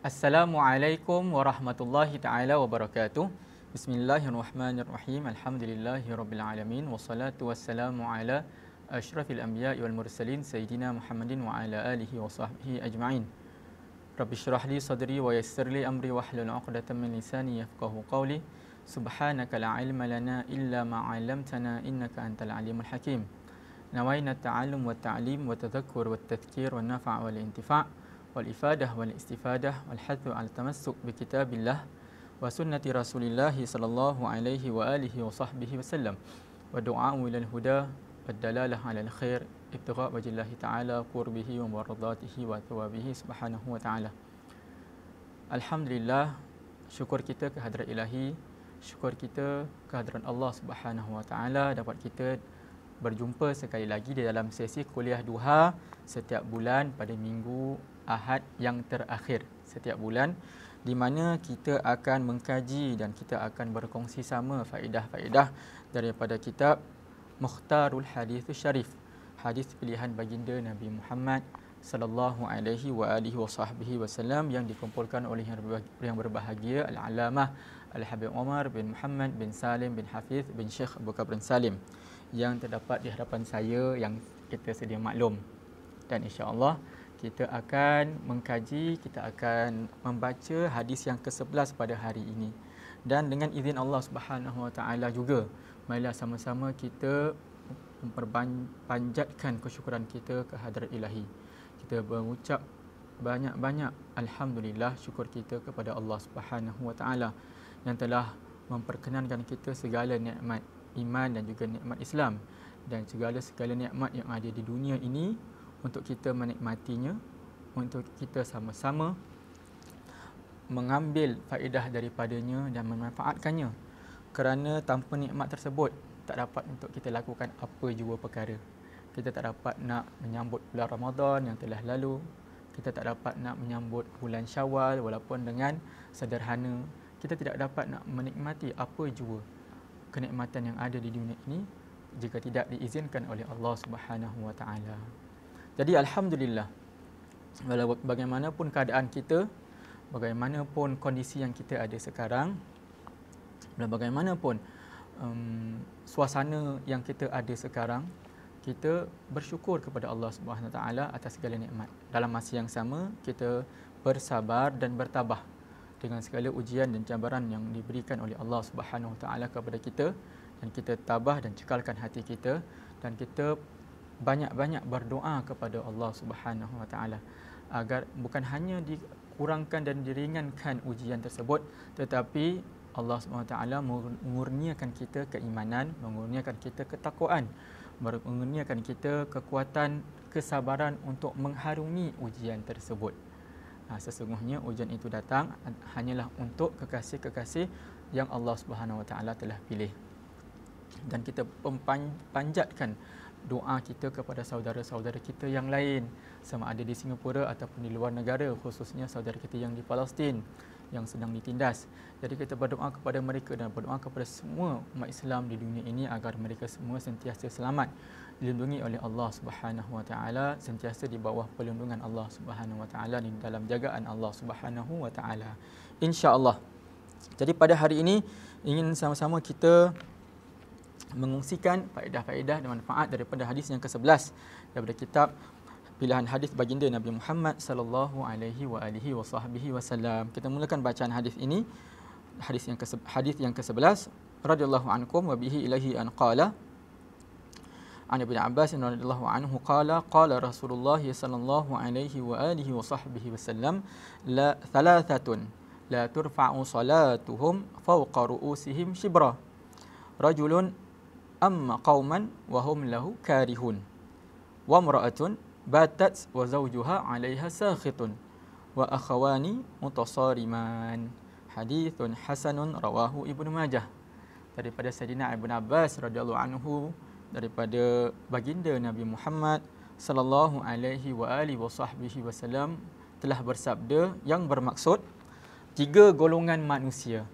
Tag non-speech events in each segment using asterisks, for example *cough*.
Assalamualaikum warahmatullahi taala wabarakatuh. Bismillahirrahmanirrahim. Alhamdulillahirabbil alamin wassalatu wassalamu ala asyrafil anbiya wal mursalin sayyidina Muhammadin wa ala alihi wa sahbihi ajma'in. Rabbi syrah li sadri wa yassir li amri wahlul 'uqdatam min lisani yafqahu qawli. Subhanaka la ilma lana illa ma 'allamtana innaka antal alimul hakim. نوينا wa والتعليم wa والتذكير والنفع والانتفاع wal ifadah wal istifadah wal hadhu al tamassuk bi kitabillah wa sunnati rasulillah sallallahu alaihi wa alihi wa sahbihi wa sallam wa du'a'u ila al huda wa dalalah ala al khair ibtigha wajillahi ta'ala qurbihi wa maradatihi wa thawabihi subhanahu wa ta'ala Alhamdulillah syukur kita kehadrat ilahi syukur kita kehadrat Allah subhanahu wa ta'ala dapat kita berjumpa sekali lagi di dalam sesi kuliah duha setiap bulan pada minggu Ahad yang terakhir setiap bulan di mana kita akan mengkaji dan kita akan berkongsi sama faedah-faedah daripada kitab Mukhtarul Hadis Syarif hadis pilihan baginda Nabi Muhammad sallallahu alaihi wa alihi wa wasallam yang dikumpulkan oleh yang berbahagia al-alamah Al-Habib Omar bin Muhammad bin Salim bin Hafiz bin Sheikh Abu Bakar bin Salim yang terdapat di hadapan saya yang kita sedia maklum dan insya-Allah kita akan mengkaji, kita akan membaca hadis yang ke-11 pada hari ini. Dan dengan izin Allah Subhanahu Wa Taala juga, marilah sama-sama kita memperpanjatkan kesyukuran kita ke hadrat ilahi. Kita mengucap banyak-banyak Alhamdulillah syukur kita kepada Allah Subhanahu Wa Taala yang telah memperkenankan kita segala nikmat iman dan juga nikmat Islam dan segala segala nikmat yang ada di dunia ini untuk kita menikmatinya untuk kita sama-sama mengambil faedah daripadanya dan memanfaatkannya kerana tanpa nikmat tersebut tak dapat untuk kita lakukan apa jua perkara kita tak dapat nak menyambut bulan Ramadan yang telah lalu kita tak dapat nak menyambut bulan Syawal walaupun dengan sederhana kita tidak dapat nak menikmati apa jua kenikmatan yang ada di dunia ini jika tidak diizinkan oleh Allah Subhanahu wa jadi alhamdulillah. Walaupun bagaimanapun keadaan kita, bagaimanapun kondisi yang kita ada sekarang, dan bagaimanapun um, suasana yang kita ada sekarang, kita bersyukur kepada Allah Subhanahu taala atas segala nikmat. Dalam masa yang sama, kita bersabar dan bertabah dengan segala ujian dan cabaran yang diberikan oleh Allah Subhanahu taala kepada kita dan kita tabah dan cekalkan hati kita dan kita banyak-banyak berdoa kepada Allah Subhanahu Wa Taala agar bukan hanya dikurangkan dan diringankan ujian tersebut tetapi Allah Subhanahu Wa Taala mengurniakan kita keimanan, mengurniakan kita ketakwaan, mengurniakan kita kekuatan kesabaran untuk mengharungi ujian tersebut. Ha, sesungguhnya ujian itu datang hanyalah untuk kekasih-kekasih yang Allah Subhanahu Wa Taala telah pilih. Dan kita mempanjatkan doa kita kepada saudara-saudara kita yang lain sama ada di Singapura ataupun di luar negara khususnya saudara kita yang di Palestin yang sedang ditindas. Jadi kita berdoa kepada mereka dan berdoa kepada semua umat Islam di dunia ini agar mereka semua sentiasa selamat dilindungi oleh Allah Subhanahu Wa Taala sentiasa di bawah perlindungan Allah Subhanahu Wa Taala di dalam jagaan Allah Subhanahu Wa Taala. Insya-Allah. Jadi pada hari ini ingin sama-sama kita mengungsikan faedah-faedah dan manfaat daripada hadis yang ke-11 daripada kitab pilihan hadis baginda Nabi Muhammad sallallahu alaihi wa alihi wa wasallam. Kita mulakan bacaan hadis ini. Hadis yang ke hadis yang ke-11 radhiyallahu ankum wa bihi ilahi an qala عن ابن عباس رضي الله عنه قال قال رسول الله صلى الله عليه وآله وصحبه وسلم لا ثلاثة لا ترفع صلاتهم فوق رؤوسهم شبرا رجل amma qauman wa hum lahu karihun wa mra'atun batat wa zawjuha 'alayha sakhitun wa akhawani mutasariman hadithun hasanun rawahu ibnu majah daripada sayyidina ibnu abbas radhiyallahu anhu daripada baginda nabi muhammad sallallahu alaihi wa ali wa wasallam telah bersabda yang bermaksud tiga golongan manusia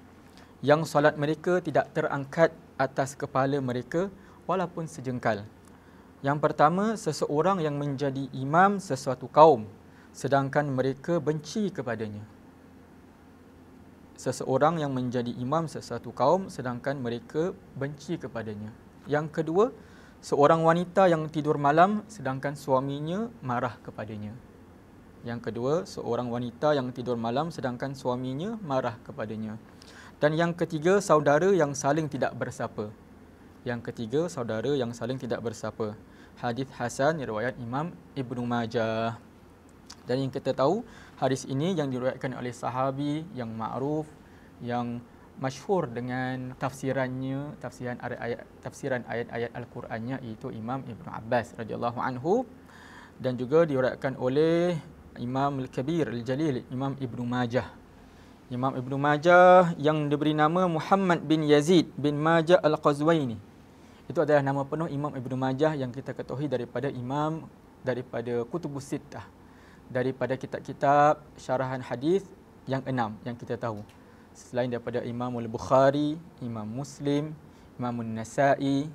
yang solat mereka tidak terangkat atas kepala mereka walaupun sejengkal. Yang pertama, seseorang yang menjadi imam sesuatu kaum sedangkan mereka benci kepadanya. Seseorang yang menjadi imam sesuatu kaum sedangkan mereka benci kepadanya. Yang kedua, seorang wanita yang tidur malam sedangkan suaminya marah kepadanya. Yang kedua, seorang wanita yang tidur malam sedangkan suaminya marah kepadanya. Dan yang ketiga, saudara yang saling tidak bersapa. Yang ketiga, saudara yang saling tidak bersapa. Hadis Hasan, riwayat Imam ibnu Majah. Dan yang kita tahu, hadis ini yang diriwayatkan oleh sahabi yang ma'ruf, yang masyhur dengan tafsirannya, tafsiran ayat-ayat tafsiran ayat-ayat al-Qurannya iaitu Imam ibnu Abbas radhiyallahu anhu dan juga diriwayatkan oleh Imam Al-Kabir Al-Jalil Imam ibnu Majah Imam Ibn Majah yang diberi nama Muhammad bin Yazid bin Majah Al-Qazwaini. Itu adalah nama penuh Imam Ibn Majah yang kita ketahui daripada Imam daripada Kutubus Sittah. Daripada kitab-kitab syarahan hadis yang enam yang kita tahu. Selain daripada Imam Al-Bukhari, Imam Muslim, Imam Al-Nasai,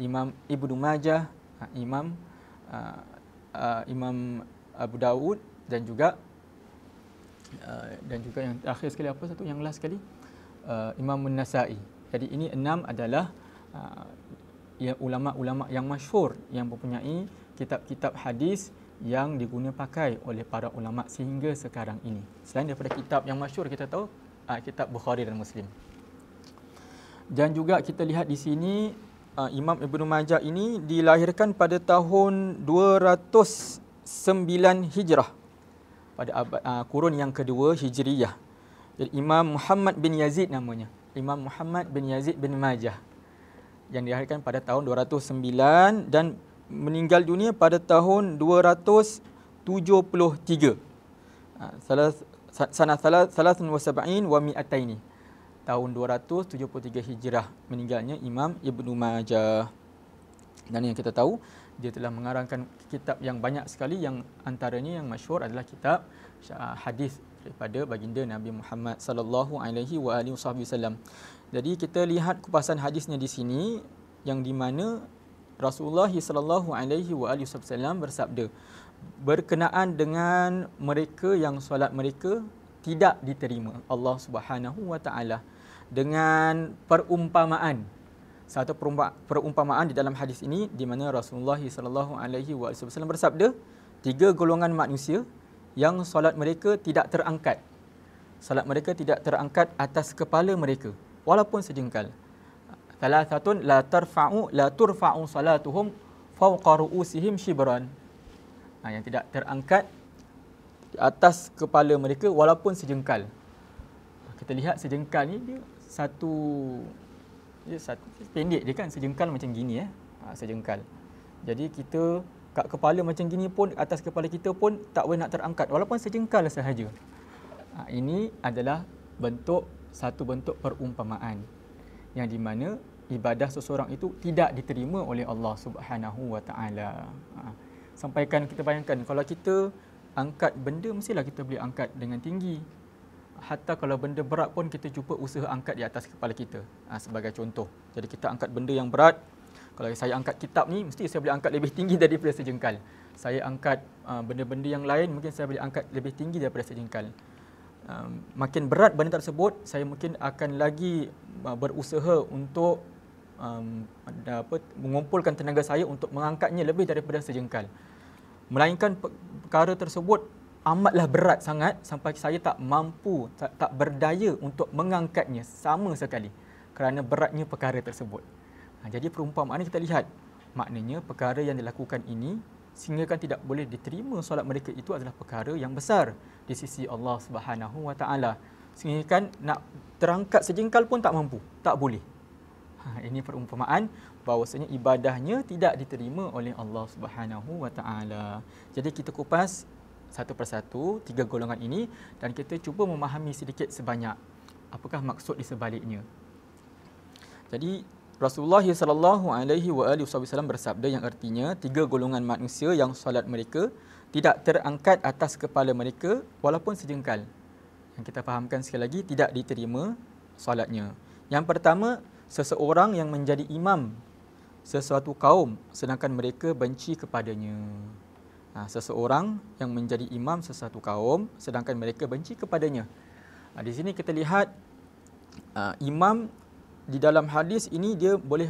Imam Ibn Majah, ha, Imam uh, uh, Imam Abu Dawud dan juga Uh, dan juga yang terakhir sekali apa satu yang last sekali uh, Imam Munasai. Jadi ini enam adalah uh, ya, ulama-ulama yang masyhur yang mempunyai kitab-kitab hadis yang diguna pakai oleh para ulama sehingga sekarang ini. Selain daripada kitab yang masyhur kita tahu uh, kitab Bukhari dan Muslim. Dan juga kita lihat di sini uh, Imam Ibn Majah ini dilahirkan pada tahun 209 Hijrah pada abad, uh, kurun yang kedua Hijriah, Jadi Imam Muhammad bin Yazid namanya. Imam Muhammad bin Yazid bin Majah yang dilahirkan pada tahun 209 dan meninggal dunia pada tahun 273. Sana ah, salah salah sabain wa mi'ataini. Tahun 273 Hijrah meninggalnya Imam Ibn Majah. Dan yang kita tahu dia telah mengarangkan kitab yang banyak sekali yang antaranya yang masyhur adalah kitab ah, hadis daripada baginda Nabi Muhammad sallallahu alaihi wasallam. Jadi kita lihat kupasan hadisnya di sini yang di mana Rasulullah sallallahu alaihi wasallam bersabda berkenaan dengan mereka yang solat mereka tidak diterima Allah Subhanahu wa taala dengan perumpamaan satu perumpamaan di dalam hadis ini di mana Rasulullah sallallahu alaihi wasallam bersabda tiga golongan manusia yang solat mereka tidak terangkat solat mereka tidak terangkat atas kepala mereka walaupun sejengkal Salah thalathatun la tarfa'u la turfa'u salatuhum fawqa ru'usihim shibran ha, yang tidak terangkat di atas kepala mereka walaupun sejengkal kita lihat sejengkal ni dia satu dia satu, pendek dia kan sejengkal macam gini eh. Ha, sejengkal. Jadi kita kat kepala macam gini pun atas kepala kita pun tak boleh nak terangkat walaupun sejengkal sahaja. Ha, ini adalah bentuk satu bentuk perumpamaan yang di mana ibadah seseorang itu tidak diterima oleh Allah Subhanahu Wa Taala. Ha, sampaikan kita bayangkan kalau kita angkat benda mestilah kita boleh angkat dengan tinggi hatta kalau benda berat pun kita cuba usaha angkat di atas kepala kita ha, sebagai contoh. Jadi kita angkat benda yang berat. Kalau saya angkat kitab ni mesti saya boleh angkat lebih tinggi *laughs* daripada sejengkal. Saya angkat uh, benda-benda yang lain mungkin saya boleh angkat lebih tinggi daripada sejengkal. Um, makin berat benda tersebut, saya mungkin akan lagi uh, berusaha untuk um, apa mengumpulkan tenaga saya untuk mengangkatnya lebih daripada sejengkal. Melainkan perkara tersebut amatlah berat sangat sampai saya tak mampu tak, tak berdaya untuk mengangkatnya sama sekali kerana beratnya perkara tersebut. Ha, jadi perumpamaan kita lihat maknanya perkara yang dilakukan ini sehingga kan tidak boleh diterima solat mereka itu adalah perkara yang besar di sisi Allah Subhanahu Wa Sehingga kan nak terangkat sejengkal pun tak mampu, tak boleh. Ha, ini perumpamaan bahawasanya ibadahnya tidak diterima oleh Allah Subhanahu Wa Jadi kita kupas satu persatu tiga golongan ini dan kita cuba memahami sedikit sebanyak apakah maksud di sebaliknya. Jadi Rasulullah sallallahu alaihi wa alihi wasallam bersabda yang artinya tiga golongan manusia yang solat mereka tidak terangkat atas kepala mereka walaupun sejengkal. Yang kita fahamkan sekali lagi tidak diterima solatnya. Yang pertama seseorang yang menjadi imam sesuatu kaum sedangkan mereka benci kepadanya ha, seseorang yang menjadi imam sesuatu kaum sedangkan mereka benci kepadanya. Ha, di sini kita lihat ha, imam di dalam hadis ini dia boleh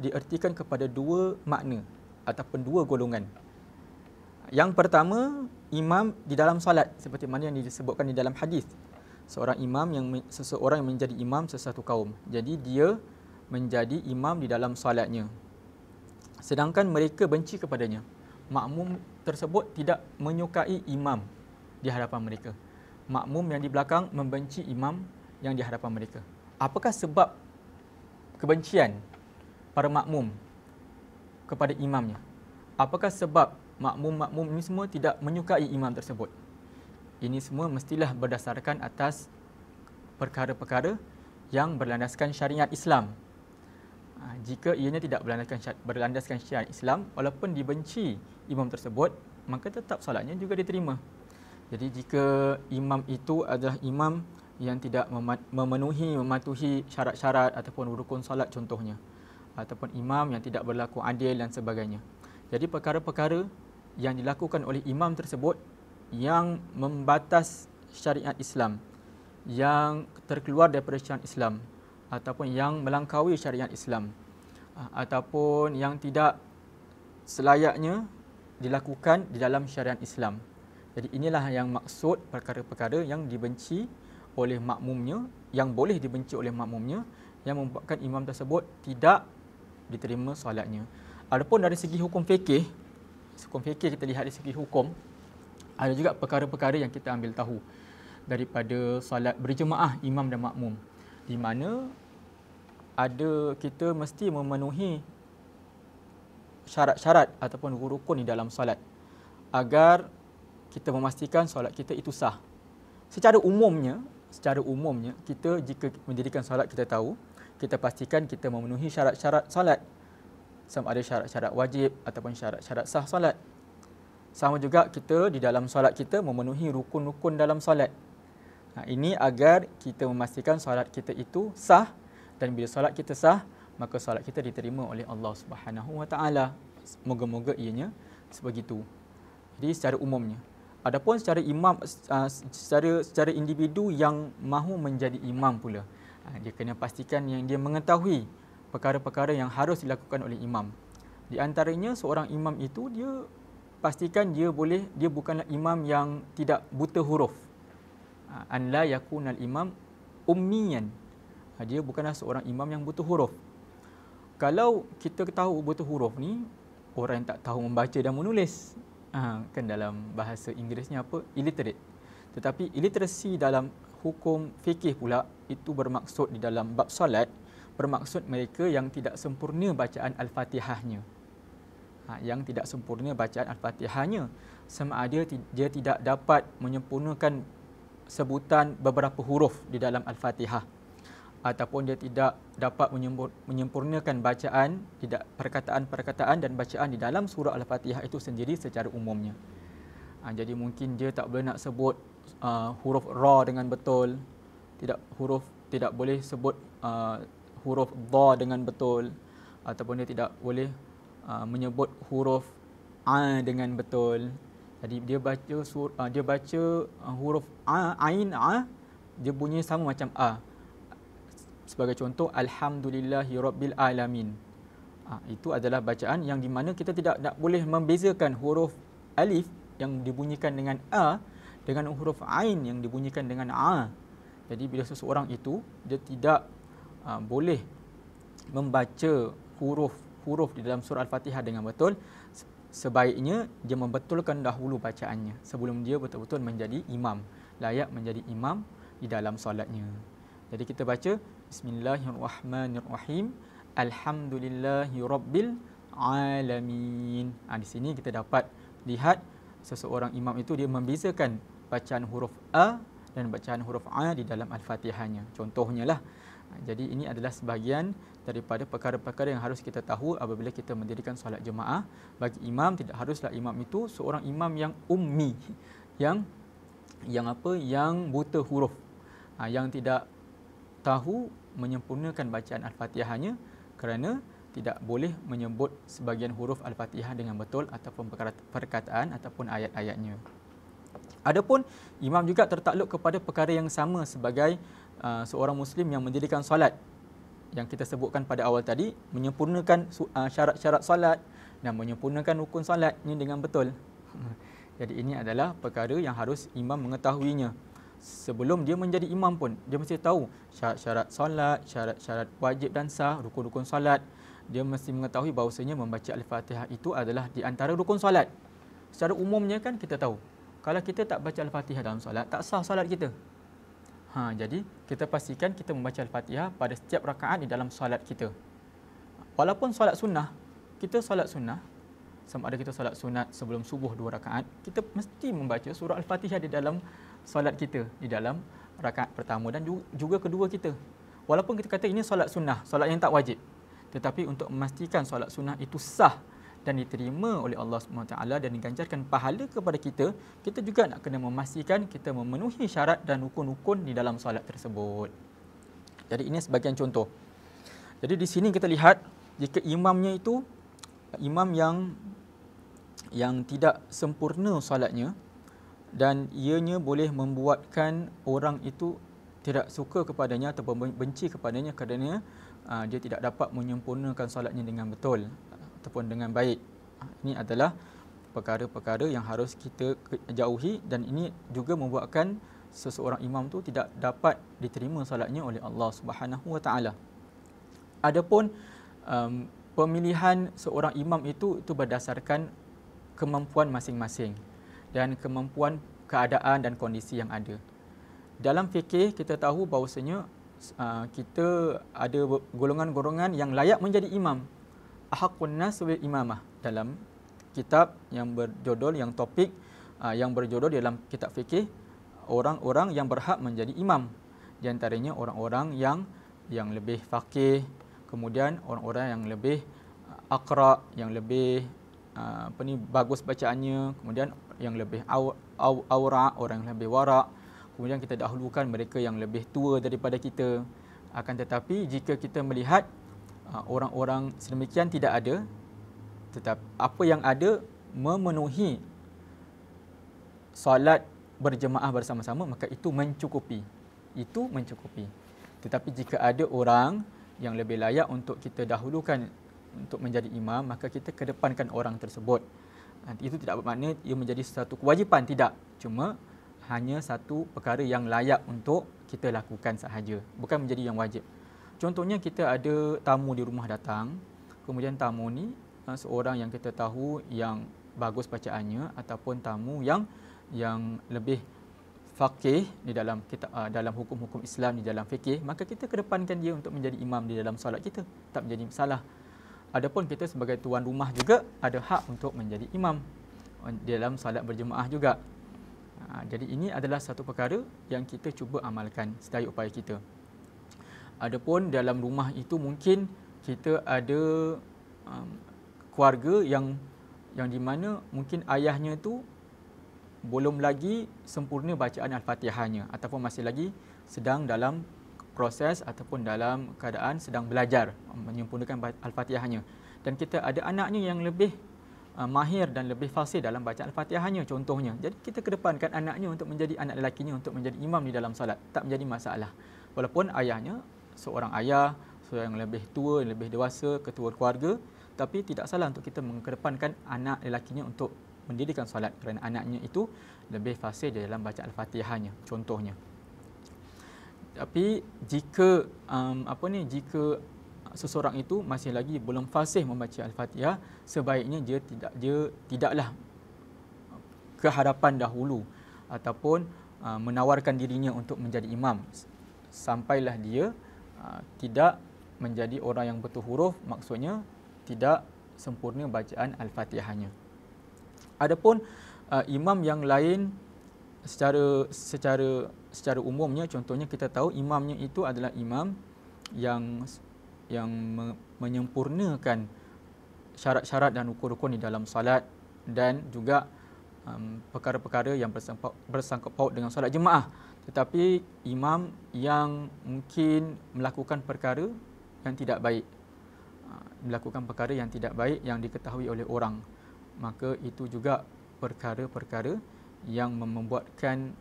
diertikan kepada dua makna ataupun dua golongan. Yang pertama, imam di dalam salat seperti mana yang disebutkan di dalam hadis. Seorang imam yang seseorang yang menjadi imam sesuatu kaum. Jadi dia menjadi imam di dalam salatnya. Sedangkan mereka benci kepadanya makmum tersebut tidak menyukai imam di hadapan mereka. Makmum yang di belakang membenci imam yang di hadapan mereka. Apakah sebab kebencian para makmum kepada imamnya? Apakah sebab makmum-makmum ini semua tidak menyukai imam tersebut? Ini semua mestilah berdasarkan atas perkara-perkara yang berlandaskan syariat Islam Ha, jika ianya tidak berlandaskan syar, berlandaskan syariat Islam walaupun dibenci imam tersebut maka tetap solatnya juga diterima jadi jika imam itu adalah imam yang tidak memenuhi mematuhi syarat-syarat ataupun rukun solat contohnya ataupun imam yang tidak berlaku adil dan sebagainya jadi perkara-perkara yang dilakukan oleh imam tersebut yang membatas syariat Islam yang terkeluar daripada syariat Islam ataupun yang melangkaui syariat Islam ah, ataupun yang tidak selayaknya dilakukan di dalam syariat Islam. Jadi inilah yang maksud perkara-perkara yang dibenci oleh makmumnya, yang boleh dibenci oleh makmumnya yang membuatkan imam tersebut tidak diterima solatnya. Adapun dari segi hukum fikih, hukum fikih kita lihat dari segi hukum ada juga perkara-perkara yang kita ambil tahu daripada solat berjemaah imam dan makmum di mana ada kita mesti memenuhi syarat-syarat ataupun rukun di dalam solat agar kita memastikan solat kita itu sah. Secara umumnya, secara umumnya kita jika mendirikan solat kita tahu, kita pastikan kita memenuhi syarat-syarat solat. Sama ada syarat-syarat wajib ataupun syarat-syarat sah solat. Sama juga kita di dalam solat kita memenuhi rukun-rukun dalam solat. Nah, ini agar kita memastikan solat kita itu sah dan bila solat kita sah maka solat kita diterima oleh Allah Subhanahu wa taala moga-moga ianya sebegitu jadi secara umumnya adapun secara imam ah, secara secara individu yang mahu menjadi imam pula ah, dia kena pastikan yang dia mengetahui perkara-perkara yang harus dilakukan oleh imam di antaranya seorang imam itu dia pastikan dia boleh dia bukanlah imam yang tidak buta huruf ah, an la yakunal imam ummiyan Ha, dia bukanlah seorang imam yang butuh huruf. Kalau kita tahu butuh huruf ni, orang yang tak tahu membaca dan menulis. Ha, kan dalam bahasa Inggerisnya apa? Illiterate. Tetapi iliterasi dalam hukum fikih pula, itu bermaksud di dalam bab solat, bermaksud mereka yang tidak sempurna bacaan Al-Fatihahnya. Ha, yang tidak sempurna bacaan Al-Fatihahnya. Sama ha, ada dia tidak dapat menyempurnakan sebutan beberapa huruf di dalam Al-Fatihah ataupun dia tidak dapat menyempurnakan bacaan tidak perkataan-perkataan dan bacaan di dalam surah al-Fatihah itu sendiri secara umumnya. Ah, jadi mungkin dia tak boleh nak sebut uh, huruf ra dengan betul, tidak huruf tidak boleh sebut uh, huruf dha dengan betul ataupun dia tidak boleh uh, menyebut huruf a dengan betul. Jadi dia baca sur, uh, dia baca uh, huruf a ain a dia bunyi sama macam a sebagai contoh alhamdulillahi rabbil alamin ha, itu adalah bacaan yang di mana kita tidak nak boleh membezakan huruf alif yang dibunyikan dengan a dengan huruf ain yang dibunyikan dengan a jadi bila seseorang itu dia tidak ha, boleh membaca huruf-huruf di dalam surah al-fatihah dengan betul sebaiknya dia membetulkan dahulu bacaannya sebelum dia betul-betul menjadi imam layak menjadi imam di dalam solatnya jadi kita baca Bismillahirrahmanirrahim. Alhamdulillahirabbil Ha, ah, di sini kita dapat lihat seseorang imam itu dia membezakan bacaan huruf a dan bacaan huruf a di dalam al-Fatihahnya. Contohnya lah. Ah, jadi ini adalah sebahagian daripada perkara-perkara yang harus kita tahu apabila kita mendirikan solat jemaah. Bagi imam tidak haruslah imam itu seorang imam yang ummi yang yang apa yang buta huruf. Ah, yang tidak tahu menyempurnakan bacaan Al-Fatihahnya kerana tidak boleh menyebut sebagian huruf Al-Fatihah dengan betul ataupun perkataan ataupun ayat-ayatnya. Adapun imam juga tertakluk kepada perkara yang sama sebagai uh, seorang muslim yang mendirikan solat yang kita sebutkan pada awal tadi menyempurnakan uh, syarat-syarat solat dan menyempurnakan rukun solatnya dengan betul. *laughs* Jadi ini adalah perkara yang harus imam mengetahuinya sebelum dia menjadi imam pun dia mesti tahu syarat-syarat solat, syarat-syarat wajib dan sah, rukun-rukun solat. Dia mesti mengetahui bahawasanya membaca Al-Fatihah itu adalah di antara rukun solat. Secara umumnya kan kita tahu. Kalau kita tak baca Al-Fatihah dalam solat, tak sah solat kita. Ha, jadi kita pastikan kita membaca Al-Fatihah pada setiap rakaat di dalam solat kita. Walaupun solat sunnah, kita solat sunnah, sama ada kita solat sunat sebelum subuh dua rakaat, kita mesti membaca surah Al-Fatihah di dalam solat kita di dalam rakaat pertama dan juga kedua kita. Walaupun kita kata ini solat sunnah, solat yang tak wajib. Tetapi untuk memastikan solat sunnah itu sah dan diterima oleh Allah SWT dan diganjarkan pahala kepada kita, kita juga nak kena memastikan kita memenuhi syarat dan rukun-rukun di dalam solat tersebut. Jadi ini sebagian contoh. Jadi di sini kita lihat jika imamnya itu imam yang yang tidak sempurna solatnya, dan ianya boleh membuatkan orang itu tidak suka kepadanya ataupun benci kepadanya kerana ah, dia tidak dapat menyempurnakan solatnya dengan betul ataupun dengan baik. Ini adalah perkara-perkara yang harus kita jauhi dan ini juga membuatkan seseorang imam tu tidak dapat diterima solatnya oleh Allah Subhanahu Wa Taala. Adapun um, pemilihan seorang imam itu itu berdasarkan kemampuan masing-masing dan kemampuan keadaan dan kondisi yang ada. Dalam fikih kita tahu bahawasanya uh, kita ada golongan-golongan yang layak menjadi imam. Ahakun nas imamah dalam kitab yang berjudul yang topik uh, yang berjudul dalam kitab fikih orang-orang yang berhak menjadi imam. Di antaranya orang-orang yang yang lebih fakih, kemudian orang-orang yang lebih uh, akrab yang lebih uh, apa ni bagus bacaannya, kemudian yang lebih aura, orang yang lebih warak. Kemudian kita dahulukan mereka yang lebih tua daripada kita. Akan tetapi jika kita melihat uh, orang-orang sedemikian tidak ada, tetapi apa yang ada memenuhi solat berjemaah bersama-sama, maka itu mencukupi. Itu mencukupi. Tetapi jika ada orang yang lebih layak untuk kita dahulukan untuk menjadi imam, maka kita kedepankan orang tersebut. Ha, itu tidak bermakna ia menjadi satu kewajipan. Tidak. Cuma hanya satu perkara yang layak untuk kita lakukan sahaja. Bukan menjadi yang wajib. Contohnya kita ada tamu di rumah datang. Kemudian tamu ni ha, seorang yang kita tahu yang bagus bacaannya ataupun tamu yang yang lebih faqih di dalam kita ha, dalam hukum-hukum Islam di dalam fiqh maka kita kedepankan dia untuk menjadi imam di dalam solat kita tak menjadi salah Adapun kita sebagai tuan rumah juga ada hak untuk menjadi imam dalam salat berjemaah juga. Ha, jadi ini adalah satu perkara yang kita cuba amalkan sedaya upaya kita. Adapun dalam rumah itu mungkin kita ada um, keluarga yang yang di mana mungkin ayahnya tu belum lagi sempurna bacaan al-Fatihahnya ataupun masih lagi sedang dalam proses ataupun dalam keadaan sedang belajar um, menyempurnakan al-Fatihahnya. Dan kita ada anaknya yang lebih uh, mahir dan lebih fasih dalam baca al-Fatihahnya contohnya. Jadi kita kedepankan anaknya untuk menjadi anak lelakinya untuk menjadi imam di dalam solat. Tak menjadi masalah. Walaupun ayahnya seorang ayah, seorang yang lebih tua, yang lebih dewasa, ketua keluarga, tapi tidak salah untuk kita mengkedepankan anak lelakinya untuk mendirikan solat kerana anaknya itu lebih fasih dalam baca al-Fatihahnya contohnya tapi jika um, apa ni jika seseorang itu masih lagi belum fasih membaca al-Fatihah sebaiknya dia tidak dia tidaklah ke hadapan dahulu ataupun uh, menawarkan dirinya untuk menjadi imam sampailah dia uh, tidak menjadi orang yang betul huruf maksudnya tidak sempurna bacaan al-Fatihahnya adapun uh, imam yang lain secara secara secara umumnya contohnya kita tahu imamnya itu adalah imam yang yang me- menyempurnakan syarat-syarat dan rukun-rukun di dalam salat dan juga um, perkara-perkara yang bersangkut, paut dengan solat jemaah. Tetapi imam yang mungkin melakukan perkara yang tidak baik, uh, melakukan perkara yang tidak baik yang diketahui oleh orang, maka itu juga perkara-perkara yang membuatkan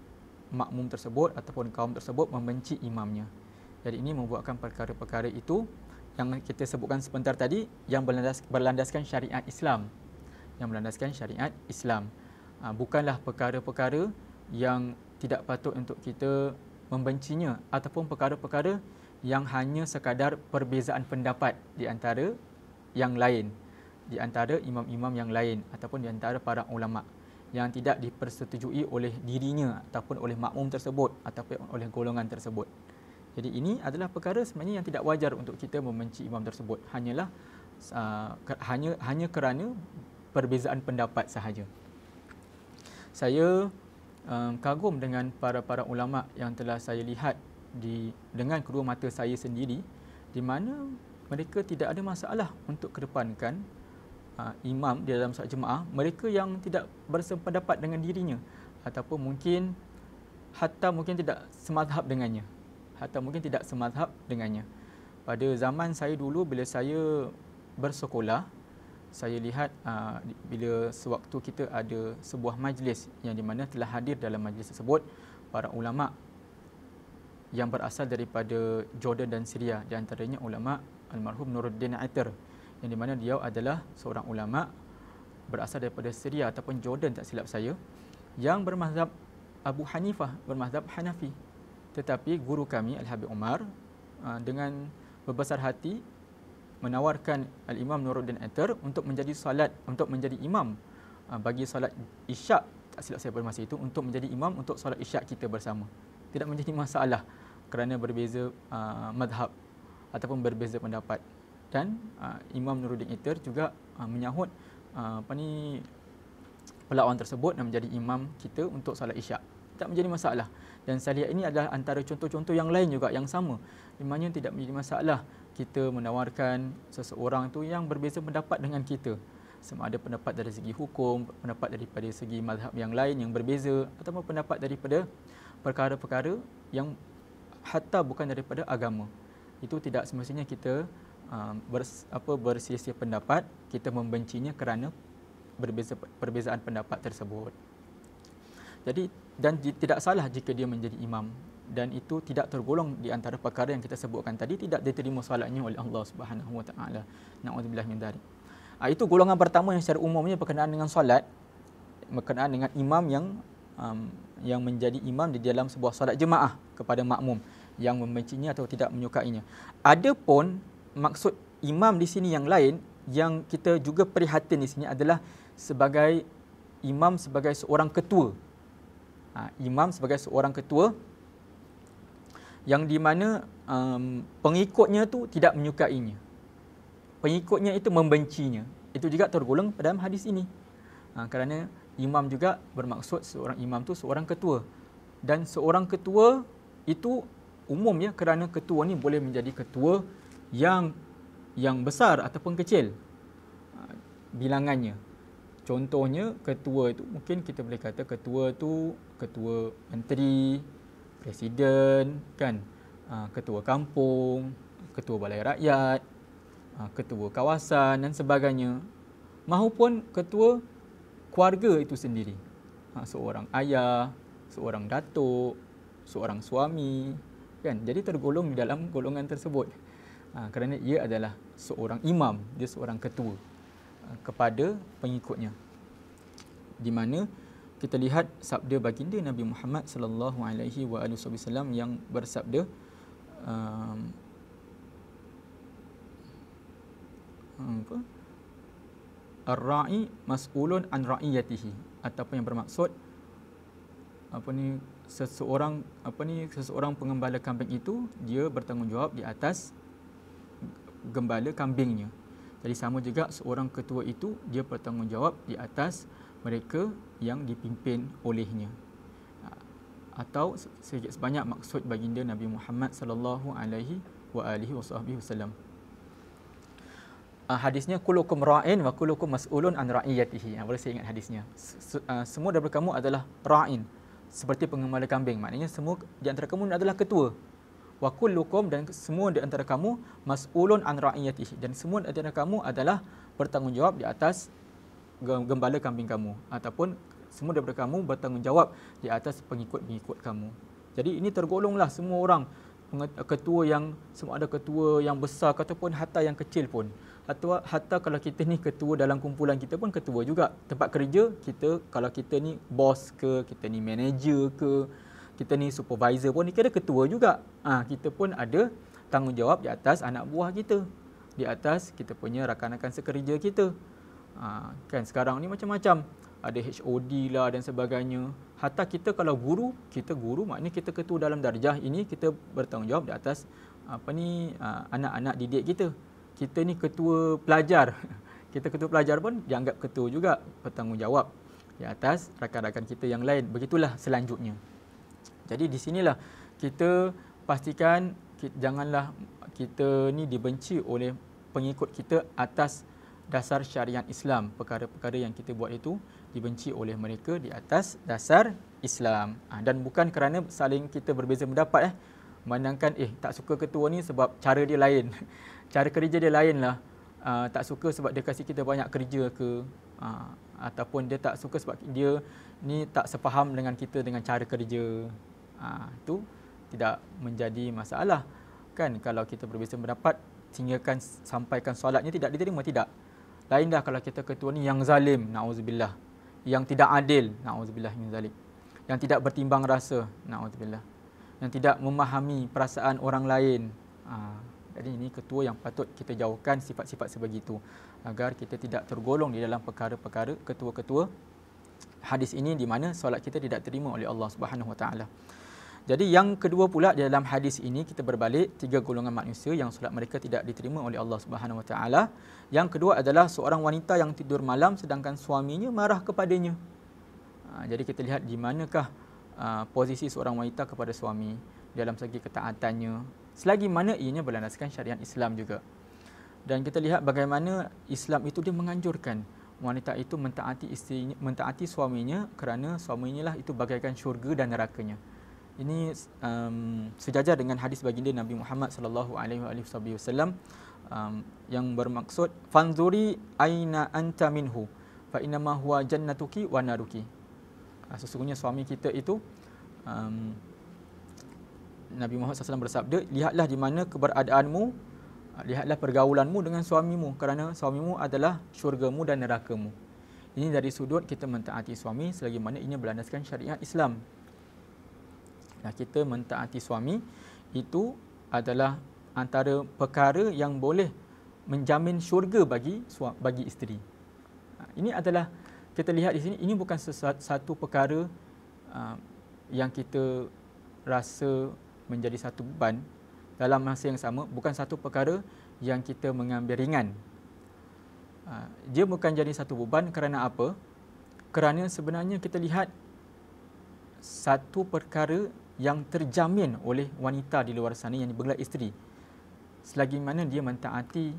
makmum tersebut ataupun kaum tersebut membenci imamnya. Jadi ini membuatkan perkara-perkara itu yang kita sebutkan sebentar tadi yang berlandaskan syariat Islam. Yang berlandaskan syariat Islam. Ah, bukanlah perkara-perkara yang tidak patut untuk kita membencinya ataupun perkara-perkara yang hanya sekadar perbezaan pendapat di antara yang lain di antara imam-imam yang lain ataupun di antara para ulama' yang tidak dipersetujui oleh dirinya ataupun oleh makmum tersebut ataupun oleh golongan tersebut. Jadi ini adalah perkara sebenarnya yang tidak wajar untuk kita membenci imam tersebut. Hanyalah uh, hanya hanya kerana perbezaan pendapat sahaja. Saya um, kagum dengan para-para ulama yang telah saya lihat di dengan kedua mata saya sendiri di mana mereka tidak ada masalah untuk kedepankan uh, imam di dalam solat jemaah mereka yang tidak bersependapat dengan dirinya ataupun mungkin hatta mungkin tidak semazhab dengannya hatta mungkin tidak semazhab dengannya pada zaman saya dulu bila saya bersekolah saya lihat uh, bila sewaktu kita ada sebuah majlis yang di mana telah hadir dalam majlis tersebut para ulama yang berasal daripada Jordan dan Syria di antaranya ulama almarhum Nuruddin Aitar yang di mana dia adalah seorang ulama berasal daripada Syria ataupun Jordan tak silap saya yang bermazhab Abu Hanifah bermazhab Hanafi tetapi guru kami Al Habib Umar ah, dengan berbesar hati menawarkan Al Imam Nuruddin Ater untuk menjadi salat untuk menjadi imam ah, bagi salat Isyak tak silap saya pada masa itu untuk menjadi imam untuk salat Isyak kita bersama tidak menjadi masalah kerana berbeza uh, madhab ataupun berbeza pendapat dan uh, Imam Nuruddin Iter juga uh, menyahut uh, apa ni pelawan tersebut dan menjadi imam kita untuk salat isyak. Tak menjadi masalah. Dan saya lihat ini adalah antara contoh-contoh yang lain juga yang sama. Imamnya tidak menjadi masalah kita menawarkan seseorang tu yang berbeza pendapat dengan kita. Sama ada pendapat dari segi hukum, pendapat daripada segi mazhab yang lain yang berbeza ataupun pendapat daripada perkara-perkara yang hatta bukan daripada agama. Itu tidak semestinya kita Um, bers, apa berselisih pendapat, kita membencinya kerana berbeza, perbezaan pendapat tersebut. Jadi dan tidak salah jika dia menjadi imam dan itu tidak tergolong di antara perkara yang kita sebutkan tadi tidak diterima solatnya oleh Allah Subhanahu wa taala. Nauzubillah min dari. Ah, itu golongan pertama yang secara umumnya berkenaan dengan solat berkenaan dengan imam yang um, yang menjadi imam di dalam sebuah solat jemaah kepada makmum yang membencinya atau tidak menyukainya. Adapun maksud imam di sini yang lain yang kita juga prihatin di sini adalah sebagai imam sebagai seorang ketua. Ha, imam sebagai seorang ketua yang di mana um, pengikutnya tu tidak menyukainya. Pengikutnya itu membencinya. Itu juga tergolong dalam hadis ini. Ha, kerana imam juga bermaksud seorang imam tu seorang ketua. Dan seorang ketua itu umum ya kerana ketua ni boleh menjadi ketua yang yang besar ataupun kecil ha, bilangannya. Contohnya ketua itu mungkin kita boleh kata ketua tu ketua menteri, presiden kan, ha, ketua kampung, ketua balai rakyat, ha, ketua kawasan dan sebagainya. Mahupun ketua keluarga itu sendiri. Seorang ayah, seorang datuk, seorang suami kan. Jadi tergolong dalam golongan tersebut ha, kerana ia adalah seorang imam dia seorang ketua ha, kepada pengikutnya di mana kita lihat sabda baginda Nabi Muhammad sallallahu alaihi wasallam yang bersabda um, apa ar-ra'i mas'ulun an ra'iyatihi ataupun yang bermaksud apa ni seseorang apa ni seseorang pengembala kambing itu dia bertanggungjawab di atas gembala kambingnya. Jadi sama juga seorang ketua itu dia bertanggungjawab di atas mereka yang dipimpin olehnya. Atau sedikit sebanyak maksud baginda Nabi Muhammad sallallahu alaihi wa alihi wasallam. Ah, hadisnya kulukum ra'in wa kulukum mas'ulun an ra'iyatihi. Ya, boleh saya ingat hadisnya. Ah, semua daripada kamu adalah ra'in seperti pengembala kambing. Maknanya semua di antara kamu adalah ketua wa kullukum dan semua di antara kamu mas'ulun an ra'iyatihi dan semua di antara kamu adalah bertanggungjawab di atas gembala kambing kamu ataupun semua daripada kamu bertanggungjawab di atas pengikut-pengikut kamu. Jadi ini tergolonglah semua orang ketua yang semua ada ketua yang besar ataupun hatta yang kecil pun. atau hatta kalau kita ni ketua dalam kumpulan kita pun ketua juga. Tempat kerja kita kalau kita ni bos ke, kita ni manager ke, kita ni supervisor pun, kita ada ketua juga. Ha, kita pun ada tanggungjawab di atas anak buah kita. Di atas kita punya rakan-rakan sekerja kita. Ha, kan sekarang ni macam-macam. Ada HOD lah dan sebagainya. Hatta kita kalau guru, kita guru maknanya kita ketua dalam darjah ini, kita bertanggungjawab di atas apa ni ha, anak-anak didik kita. Kita ni ketua pelajar. *laughs* Kita ketua pelajar pun dianggap ketua juga bertanggungjawab di atas rakan-rakan kita yang lain. Begitulah selanjutnya. Jadi di sinilah kita pastikan janganlah kita ni dibenci oleh pengikut kita atas dasar syariat Islam. Perkara-perkara yang kita buat itu dibenci oleh mereka di atas dasar Islam. Ha, dan bukan kerana saling kita berbeza pendapat eh. Memandangkan eh tak suka ketua ni sebab cara dia lain. *laughs* cara kerja dia lain lah. Ha, tak suka sebab dia kasih kita banyak kerja ke. Ha, ataupun dia tak suka sebab dia ni tak sepaham dengan kita dengan cara kerja. Ha, itu tidak menjadi masalah kan kalau kita berbeza pendapat tinggalkan sampaikan solatnya tidak diterima tidak lain dah kalau kita ketua ni yang zalim naudzubillah yang tidak adil naudzubillah min zalik, yang tidak bertimbang rasa naudzubillah yang tidak memahami perasaan orang lain ha, jadi ini ketua yang patut kita jauhkan sifat-sifat sebegitu agar kita tidak tergolong di dalam perkara-perkara ketua-ketua hadis ini di mana solat kita tidak terima oleh Allah Subhanahu Wa Taala. Jadi yang kedua pula di dalam hadis ini kita berbalik tiga golongan manusia yang solat mereka tidak diterima oleh Allah Subhanahu Wa Taala. Yang kedua adalah seorang wanita yang tidur malam sedangkan suaminya marah kepadanya. Ha, jadi kita lihat di manakah ha, posisi seorang wanita kepada suami dalam segi ketaatannya. Selagi mana ianya berlandaskan syariat Islam juga. Dan kita lihat bagaimana Islam itu dia menganjurkan wanita itu mentaati isterinya, mentaati suaminya kerana suaminya lah itu bagaikan syurga dan nerakanya. Ini um, sejajar dengan hadis baginda Nabi Muhammad sallallahu alaihi wasallam um, yang bermaksud fanzuri aina anta minhu fa inama huwa jannatuki wa naruki. Ah, sesungguhnya suami kita itu um, Nabi Muhammad SAW bersabda, lihatlah di mana keberadaanmu, ah, lihatlah pergaulanmu dengan suamimu kerana suamimu adalah syurgamu dan nerakamu. Ini dari sudut kita mentaati suami selagi mana ini berlandaskan syariat Islam. Nah, kita mentaati suami itu adalah antara perkara yang boleh menjamin syurga bagi bagi isteri. Ini adalah kita lihat di sini ini bukan satu perkara ah, yang kita rasa menjadi satu beban dalam masa yang sama bukan satu perkara yang kita mengambil ringan. Ah, dia bukan jadi satu beban kerana apa? Kerana sebenarnya kita lihat satu perkara yang terjamin oleh wanita di luar sana yang bergelar isteri selagi mana dia mentaati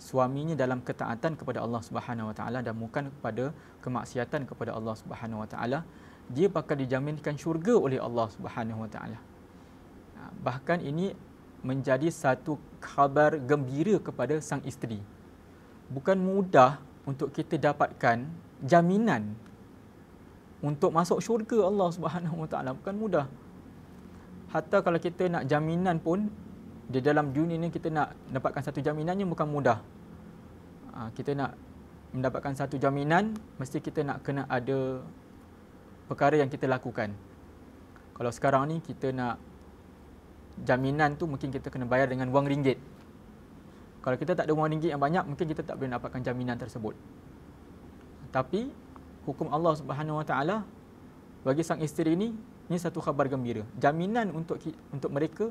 suaminya dalam ketaatan kepada Allah Subhanahu Wa Taala dan bukan kepada kemaksiatan kepada Allah Subhanahu Wa Taala dia bakal dijaminkan syurga oleh Allah Subhanahu Wa Taala ha, bahkan ini menjadi satu khabar gembira kepada sang isteri bukan mudah untuk kita dapatkan jaminan untuk masuk syurga Allah Subhanahu Wa Taala bukan mudah hatta kalau kita nak jaminan pun di dalam dunia ni kita nak dapatkan satu jaminannya bukan mudah. Ha, kita nak mendapatkan satu jaminan mesti kita nak kena ada perkara yang kita lakukan. Kalau sekarang ni kita nak jaminan tu mungkin kita kena bayar dengan wang ringgit. Kalau kita tak ada wang ringgit yang banyak mungkin kita tak boleh dapatkan jaminan tersebut. Tapi hukum Allah Subhanahu Wa Taala bagi sang isteri ni ini satu khabar gembira. Jaminan untuk untuk mereka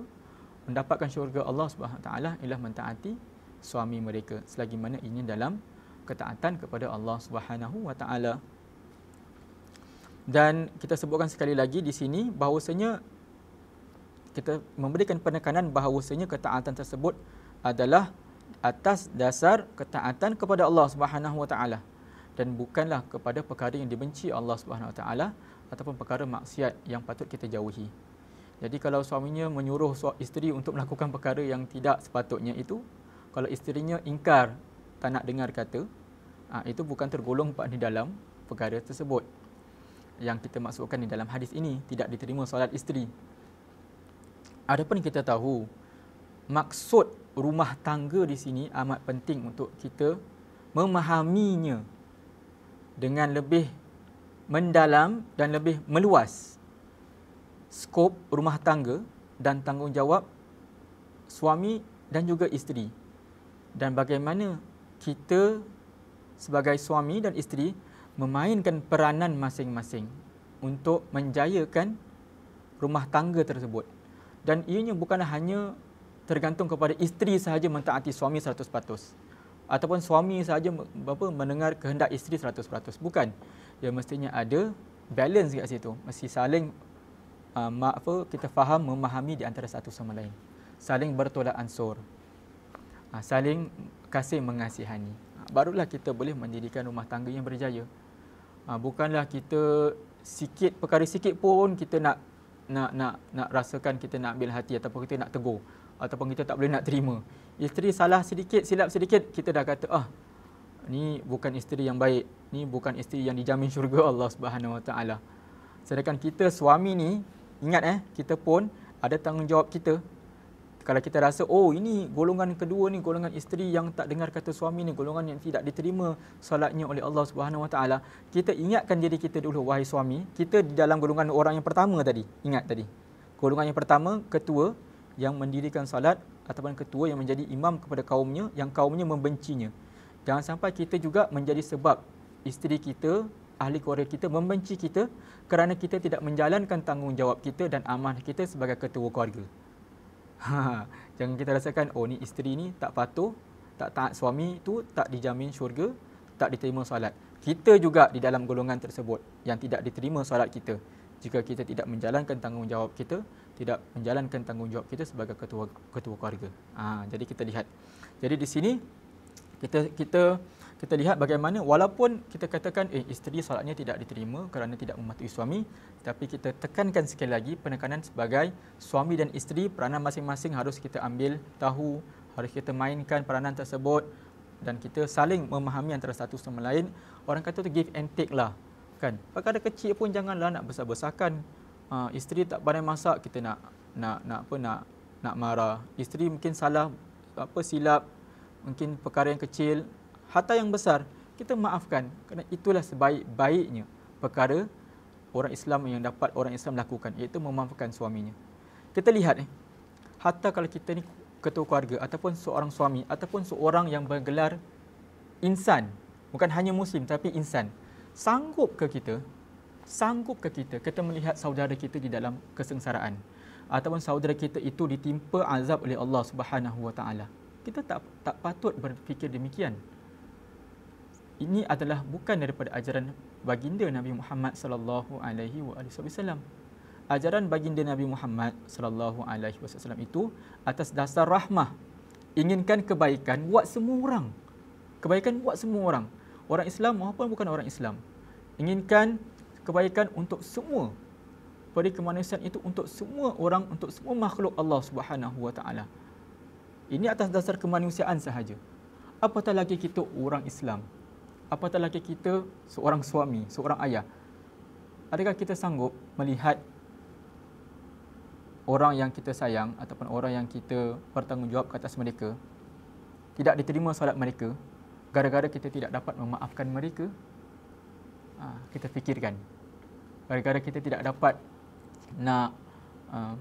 mendapatkan syurga Allah Subhanahu taala ialah mentaati suami mereka selagi mana ini dalam ketaatan kepada Allah Subhanahu wa taala. Dan kita sebutkan sekali lagi di sini bahawasanya kita memberikan penekanan bahawasanya ketaatan tersebut adalah atas dasar ketaatan kepada Allah Subhanahu wa taala dan bukanlah kepada perkara yang dibenci Allah Subhanahu wa taala ataupun perkara maksiat yang patut kita jauhi. Jadi kalau suaminya menyuruh isteri untuk melakukan perkara yang tidak sepatutnya itu, kalau isterinya ingkar, tak nak dengar kata, ah, itu bukan tergolong di dalam perkara tersebut yang kita maksudkan di dalam hadis ini tidak diterima solat isteri. Adapun kita tahu maksud rumah tangga di sini amat penting untuk kita memahaminya dengan lebih mendalam dan lebih meluas skop rumah tangga dan tanggungjawab suami dan juga isteri dan bagaimana kita sebagai suami dan isteri memainkan peranan masing-masing untuk menjayakan rumah tangga tersebut dan ianya bukan hanya tergantung kepada isteri sahaja mentaati suami 100% ataupun suami sahaja apa mendengar kehendak isteri 100% bukan ya mestinya ada balance kat situ mesti saling uh, makfa kita faham memahami di antara satu sama lain saling bertolak ansur uh, saling kasih mengasihani uh, barulah kita boleh mendirikan rumah tangga yang berjaya uh, bukanlah kita sikit perkara sikit pun kita nak nak nak nak rasakan kita nak ambil hati ataupun kita nak tegur ataupun kita tak boleh nak terima isteri salah sedikit silap sedikit kita dah kata ah oh, ni bukan isteri yang baik ni bukan isteri yang dijamin syurga Allah Subhanahu Wa Taala sedangkan kita suami ni ingat eh kita pun ada tanggungjawab kita kalau kita rasa oh ini golongan kedua ni golongan isteri yang tak dengar kata suami ni golongan yang tidak diterima salatnya oleh Allah Subhanahu Wa Taala kita ingatkan diri kita dulu wahai suami kita di dalam golongan orang yang pertama tadi ingat tadi golongan yang pertama ketua yang mendirikan salat ataupun ketua yang menjadi imam kepada kaumnya yang kaumnya membencinya Jangan sampai kita juga menjadi sebab isteri kita, ahli keluarga kita membenci kita kerana kita tidak menjalankan tanggungjawab kita dan amanah kita sebagai ketua keluarga. Ha, jangan kita rasakan oh ni isteri ni tak patuh, tak taat suami tu tak dijamin syurga, tak diterima salat. Kita juga di dalam golongan tersebut yang tidak diterima salat kita jika kita tidak menjalankan tanggungjawab kita, tidak menjalankan tanggungjawab kita sebagai ketua ketua keluarga. Ha, jadi kita lihat. Jadi di sini kita kita kita lihat bagaimana walaupun kita katakan eh isteri solatnya tidak diterima kerana tidak mematuhi suami tapi kita tekankan sekali lagi penekanan sebagai suami dan isteri peranan masing-masing harus kita ambil tahu harus kita mainkan peranan tersebut dan kita saling memahami antara satu sama lain orang kata tu give and take lah kan perkara kecil pun janganlah nak besar-besarkan uh, isteri tak pandai masak kita nak nak nak apa nak nak marah isteri mungkin salah apa silap mungkin perkara yang kecil, hatta yang besar, kita maafkan kerana itulah sebaik-baiknya perkara orang Islam yang dapat orang Islam lakukan iaitu memaafkan suaminya. Kita lihat eh, hatta kalau kita ni ketua keluarga ataupun seorang suami ataupun seorang yang bergelar insan, bukan hanya muslim tapi insan. Sanggup ke kita? Sanggup ke kita kita melihat saudara kita di dalam kesengsaraan ataupun saudara kita itu ditimpa azab oleh Allah Subhanahu Wa Taala? kita tak tak patut berfikir demikian. Ini adalah bukan daripada ajaran baginda Nabi Muhammad sallallahu alaihi wasallam. Ajaran baginda Nabi Muhammad sallallahu alaihi wasallam itu atas dasar rahmah. Inginkan kebaikan buat semua orang. Kebaikan buat semua orang. Orang Islam maupun bukan orang Islam. Inginkan kebaikan untuk semua. Perikemanusiaan itu untuk semua orang, untuk semua makhluk Allah Subhanahu wa taala. Ini atas dasar kemanusiaan sahaja. Apatah lagi kita orang Islam. Apatah lagi kita seorang suami, seorang ayah. Adakah kita sanggup melihat orang yang kita sayang ataupun orang yang kita bertanggungjawab ke atas mereka tidak diterima solat mereka gara-gara kita tidak dapat memaafkan mereka? Ha, kita fikirkan. Gara-gara kita tidak dapat nak uh,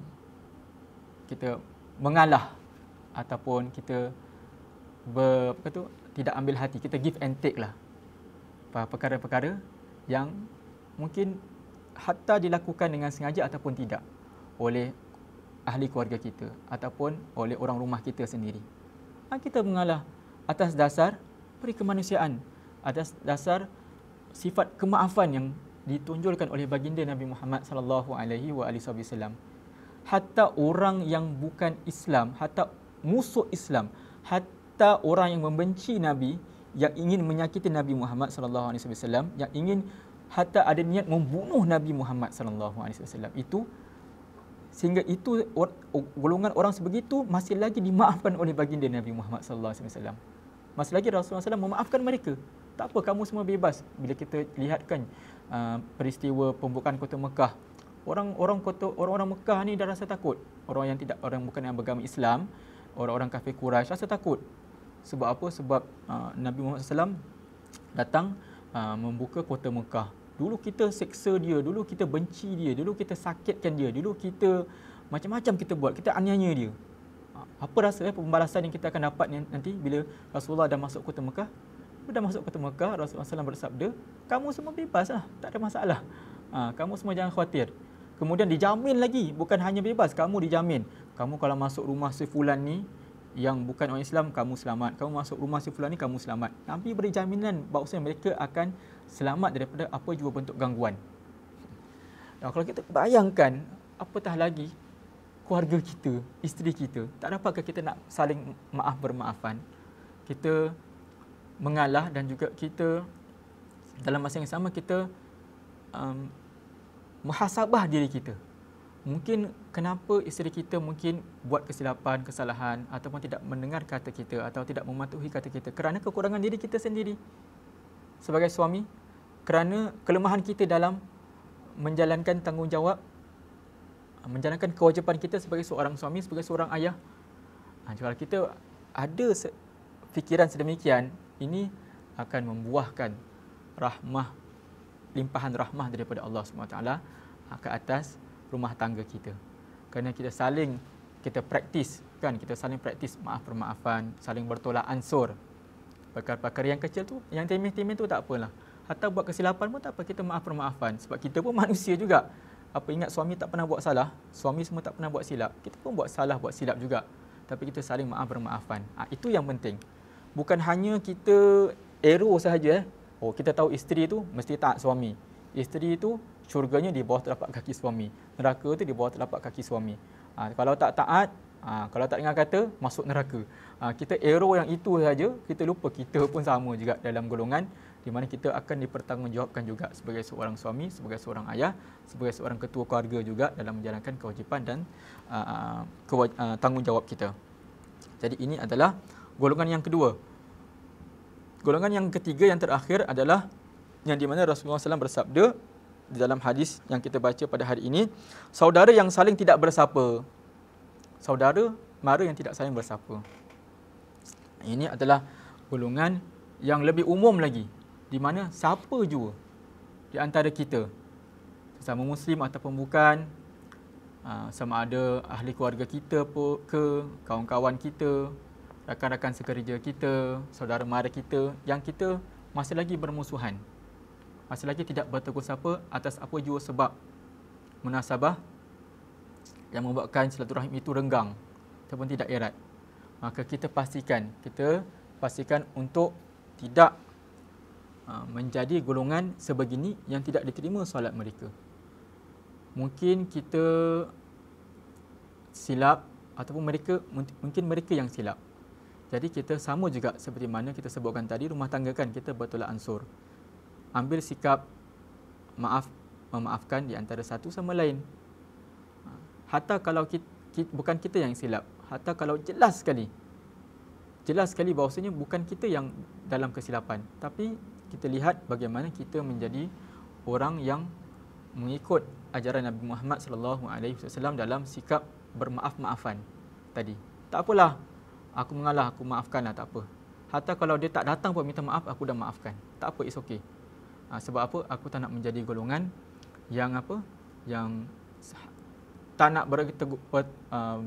kita mengalah ataupun kita ber, apa tu tidak ambil hati kita give and take lah perkara-perkara yang mungkin hatta dilakukan dengan sengaja ataupun tidak oleh ahli keluarga kita ataupun oleh orang rumah kita sendiri ha, kita mengalah atas dasar peri kemanusiaan atas dasar sifat kemaafan yang ditunjulkan oleh baginda Nabi Muhammad sallallahu alaihi wasallam hatta orang yang bukan Islam hatta musuh Islam hatta orang yang membenci Nabi yang ingin menyakiti Nabi Muhammad sallallahu alaihi wasallam yang ingin hatta ada niat membunuh Nabi Muhammad sallallahu alaihi wasallam itu sehingga itu golongan orang sebegitu masih lagi dimaafkan oleh baginda Nabi Muhammad sallallahu alaihi wasallam masih lagi Rasulullah SAW memaafkan mereka tak apa kamu semua bebas bila kita lihatkan uh, peristiwa pembukaan kota Mekah orang-orang kota orang-orang Mekah ni dah rasa takut orang yang tidak orang bukan yang beragama Islam orang-orang kafir Quraisy rasa takut. Sebab apa? Sebab uh, Nabi Muhammad SAW datang uh, membuka kota Mekah. Dulu kita seksa dia, dulu kita benci dia, dulu kita sakitkan dia, dulu kita macam-macam kita buat, kita aniaya dia. Uh, apa rasa eh, pembalasan yang kita akan dapat nanti bila Rasulullah dah masuk kota Mekah? Dah masuk kota Mekah, Rasulullah SAW bersabda, kamu semua bebas lah, tak ada masalah. Uh, kamu semua jangan khawatir. Kemudian dijamin lagi, bukan hanya bebas, kamu dijamin kamu kalau masuk rumah si fulan ni yang bukan orang Islam kamu selamat kamu masuk rumah si fulan ni kamu selamat nabi beri jaminan bahawa mereka akan selamat daripada apa juga bentuk gangguan dan kalau kita bayangkan apatah lagi keluarga kita isteri kita tak dapatkah kita nak saling maaf bermaafan kita mengalah dan juga kita dalam masa yang sama kita um, muhasabah diri kita mungkin kenapa isteri kita mungkin buat kesilapan, kesalahan ataupun tidak mendengar kata kita atau tidak mematuhi kata kita kerana kekurangan diri kita sendiri sebagai suami kerana kelemahan kita dalam menjalankan tanggungjawab menjalankan kewajipan kita sebagai seorang suami sebagai seorang ayah ah, jika kita ada fikiran sedemikian ini akan membuahkan rahmah limpahan rahmah daripada Allah SWT ah, ke atas rumah tangga kita. Kerana kita saling kita praktis kan kita saling praktis maaf permaafan, saling bertolak ansur. Perkara-perkara yang kecil tu, yang timis-timis tu tak apalah. Atau buat kesilapan pun tak apa, kita maaf permaafan sebab kita pun manusia juga. Apa ingat suami tak pernah buat salah, suami semua tak pernah buat silap. Kita pun buat salah, buat silap juga. Tapi kita saling maaf permaafan. Ha, itu yang penting. Bukan hanya kita error sahaja eh. Oh, kita tahu isteri tu mesti tak suami. Isteri tu syurganya di bawah telapak kaki suami. Neraka tu di bawah telapak kaki suami. Ha, kalau tak taat, ha, kalau tak dengar kata, masuk neraka. Ha, kita error yang itu saja, kita lupa kita pun sama juga dalam golongan di mana kita akan dipertanggungjawabkan juga sebagai seorang suami, sebagai seorang ayah, sebagai seorang ketua keluarga juga dalam menjalankan kewajipan dan uh, ha, ha, kewaj- uh, ha, tanggungjawab kita. Jadi ini adalah golongan yang kedua. Golongan yang ketiga yang terakhir adalah yang di mana Rasulullah SAW bersabda di dalam hadis yang kita baca pada hari ini saudara yang saling tidak bersapa saudara mara yang tidak saling bersapa ini adalah golongan yang lebih umum lagi di mana siapa jua di antara kita sama muslim ataupun bukan ah, sama ada ahli keluarga kita ke kawan-kawan kita rakan-rakan sekerja kita saudara mara kita yang kita masih lagi bermusuhan masih lagi tidak bertegur sapa atas apa jua sebab munasabah yang membuatkan silaturahim itu renggang ataupun tidak erat. Maka kita pastikan, kita pastikan untuk tidak ha, menjadi golongan sebegini yang tidak diterima solat mereka. Mungkin kita silap ataupun mereka mungkin mereka yang silap. Jadi kita sama juga seperti mana kita sebutkan tadi rumah tangga kan kita bertolak ansur ambil sikap maaf memaafkan di antara satu sama lain. Ha, hatta kalau kita, kita, bukan kita yang silap, hatta kalau jelas sekali. Jelas sekali bahawasanya bukan kita yang dalam kesilapan, tapi kita lihat bagaimana kita menjadi orang yang mengikut ajaran Nabi Muhammad sallallahu alaihi wasallam dalam sikap bermaaf-maafan tadi. Tak apalah, aku mengalah, aku maafkanlah, tak apa. Hatta kalau dia tak datang pun minta maaf, aku dah maafkan. Tak apa, it's okay. Ha, sebab apa? Aku tak nak menjadi golongan yang apa? Yang tak nak bertegur, ber, uh,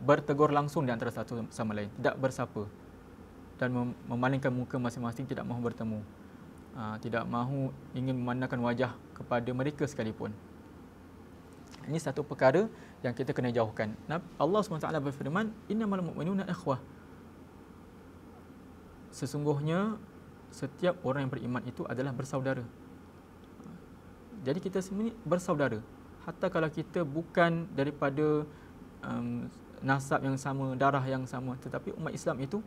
bertegur langsung di antara satu sama lain. Tak bersapa. Dan mem- memalingkan muka masing-masing tidak mahu bertemu. Ha, tidak mahu ingin memandangkan wajah kepada mereka sekalipun. Ini satu perkara yang kita kena jauhkan. Allah SWT berfirman, Innamal mu'minuna ikhwah. Sesungguhnya setiap orang yang beriman itu adalah bersaudara. Jadi kita semua ini bersaudara. Hatta kalau kita bukan daripada um, nasab yang sama, darah yang sama, tetapi umat Islam itu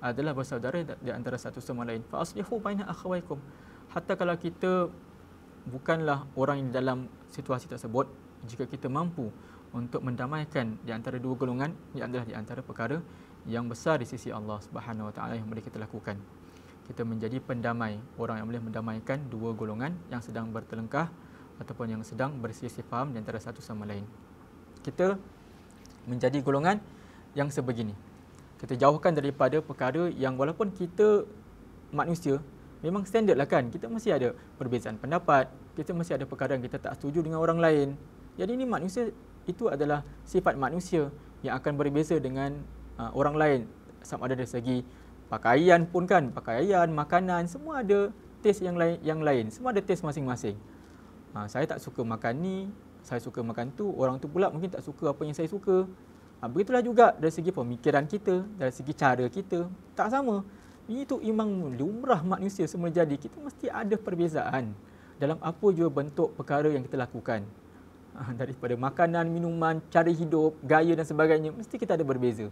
adalah bersaudara di antara satu sama lain. Fa aslihu baina akhawaykum. Hatta kalau kita bukanlah orang yang dalam situasi tersebut, jika kita mampu untuk mendamaikan di antara dua golongan, ia adalah di antara perkara yang besar di sisi Allah Subhanahu Wa Taala yang boleh kita lakukan kita menjadi pendamai orang yang boleh mendamaikan dua golongan yang sedang bertelengkah ataupun yang sedang bersisi faham di antara satu sama lain kita menjadi golongan yang sebegini kita jauhkan daripada perkara yang walaupun kita manusia memang standard lah kan kita mesti ada perbezaan pendapat kita mesti ada perkara yang kita tak setuju dengan orang lain jadi ini manusia itu adalah sifat manusia yang akan berbeza dengan uh, orang lain sama ada dari segi pakaian pun kan pakaian makanan semua ada taste yang lain yang lain semua ada taste masing-masing ha, saya tak suka makan ni saya suka makan tu orang tu pula mungkin tak suka apa yang saya suka ha, begitulah juga dari segi pemikiran kita dari segi cara kita tak sama itu imang lumrah manusia semua jadi kita mesti ada perbezaan dalam apa jua bentuk perkara yang kita lakukan ha, daripada makanan minuman cara hidup gaya dan sebagainya mesti kita ada berbeza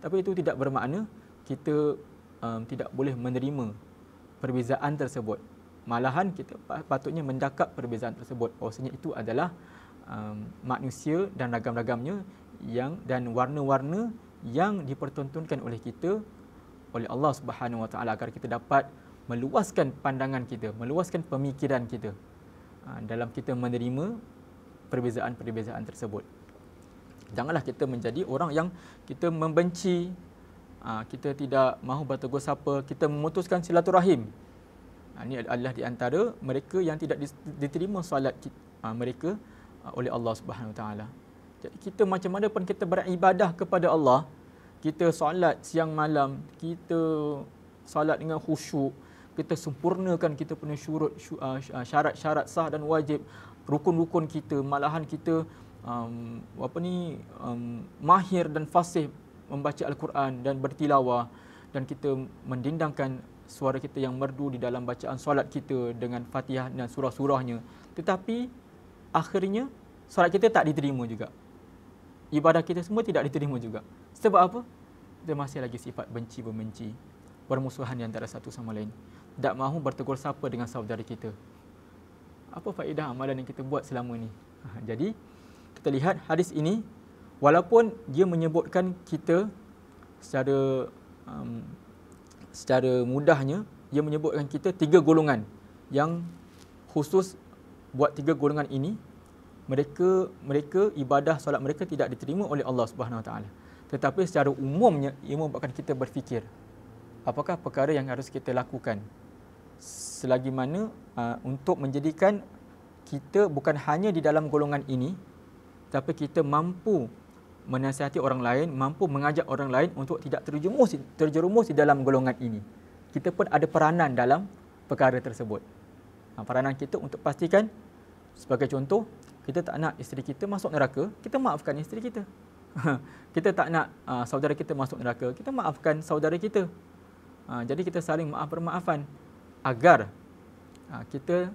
tapi itu tidak bermakna kita um, tidak boleh menerima perbezaan tersebut. Malahan kita patutnya mendakap perbezaan tersebut. Bahawasanya itu adalah um, manusia dan ragam-ragamnya yang dan warna-warna yang dipertuntunkan oleh kita oleh Allah Subhanahu Wa Taala agar kita dapat meluaskan pandangan kita, meluaskan pemikiran kita uh, dalam kita menerima perbezaan-perbezaan tersebut. Janganlah kita menjadi orang yang kita membenci Ah, kita tidak mahu bertegur sapa, kita memutuskan silaturahim. Ini ah, adalah di antara mereka yang tidak diterima solat ah, mereka oleh Allah Subhanahu Wa Taala. Jadi kita macam mana pun kita beribadah kepada Allah, kita salat siang malam, kita salat dengan khusyuk, kita sempurnakan kita punya syurut syarat-syarat sah dan wajib rukun-rukun kita malahan kita um, apa ni um, mahir dan fasih membaca Al-Quran dan bertilawah dan kita mendindangkan suara kita yang merdu di dalam bacaan solat kita dengan fatihah dan surah-surahnya. Tetapi akhirnya solat kita tak diterima juga. Ibadah kita semua tidak diterima juga. Sebab apa? Kita masih lagi sifat benci-membenci. permusuhan yang antara satu sama lain. Tak mahu bertegur sapa dengan saudara kita. Apa faedah amalan yang kita buat selama ini? *laughs* Jadi, kita lihat hadis ini walaupun dia menyebutkan kita secara um, secara mudahnya dia menyebutkan kita tiga golongan yang khusus buat tiga golongan ini mereka mereka ibadah solat mereka tidak diterima oleh Allah Subhanahu Wa Taala tetapi secara umumnya ia membuatkan kita berfikir apakah perkara yang harus kita lakukan selagi mana uh, untuk menjadikan kita bukan hanya di dalam golongan ini tapi kita mampu menasihati orang lain, mampu mengajak orang lain untuk tidak terjerumus terjerumus di dalam golongan ini. Kita pun ada peranan dalam perkara tersebut. Ha, peranan kita untuk pastikan sebagai contoh, kita tak nak isteri kita masuk neraka, kita maafkan isteri kita. Ha, kita tak nak ha, saudara kita masuk neraka, kita maafkan saudara kita. Jadi kita saling maaf-permaafan agar kita